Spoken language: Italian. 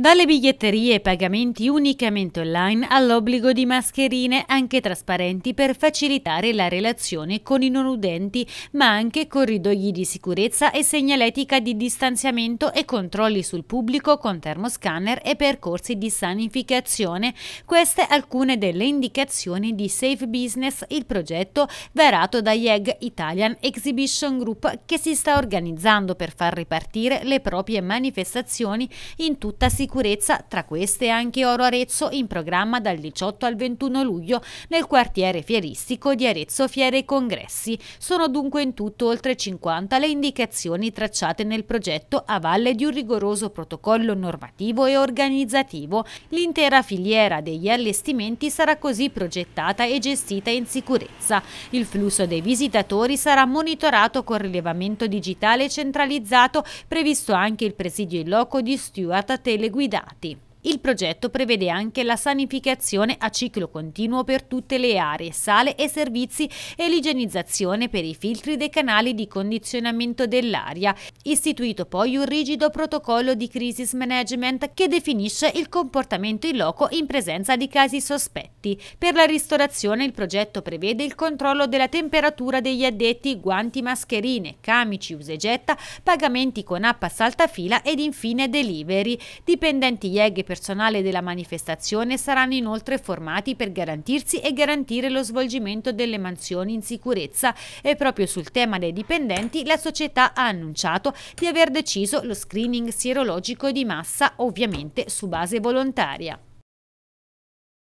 Dalle biglietterie e pagamenti unicamente online all'obbligo di mascherine anche trasparenti per facilitare la relazione con i non udenti, ma anche corridoi di sicurezza e segnaletica di distanziamento e controlli sul pubblico con termoscanner e percorsi di sanificazione. Queste alcune delle indicazioni di Safe Business, il progetto varato da IEG Italian Exhibition Group che si sta organizzando per far ripartire le proprie manifestazioni in tutta sicurezza sicurezza, tra queste anche Oro Arezzo in programma dal 18 al 21 luglio nel quartiere fieristico di Arezzo Fiere e Congressi. Sono dunque in tutto oltre 50 le indicazioni tracciate nel progetto a valle di un rigoroso protocollo normativo e organizzativo. L'intera filiera degli allestimenti sarà così progettata e gestita in sicurezza. Il flusso dei visitatori sarà monitorato con rilevamento digitale centralizzato, previsto anche il presidio in loco di Stuart Teleguidato guidati. Il progetto prevede anche la sanificazione a ciclo continuo per tutte le aree, sale e servizi e l'igienizzazione per i filtri dei canali di condizionamento dell'aria, istituito poi un rigido protocollo di crisis management che definisce il comportamento in loco in presenza di casi sospetti. Per la ristorazione il progetto prevede il controllo della temperatura degli addetti, guanti, mascherine, camici, usegetta, pagamenti con app a salta fila ed infine delivery. Dipendenti Jäger personale della manifestazione saranno inoltre formati per garantirsi e garantire lo svolgimento delle mansioni in sicurezza e proprio sul tema dei dipendenti la società ha annunciato di aver deciso lo screening sierologico di massa, ovviamente su base volontaria.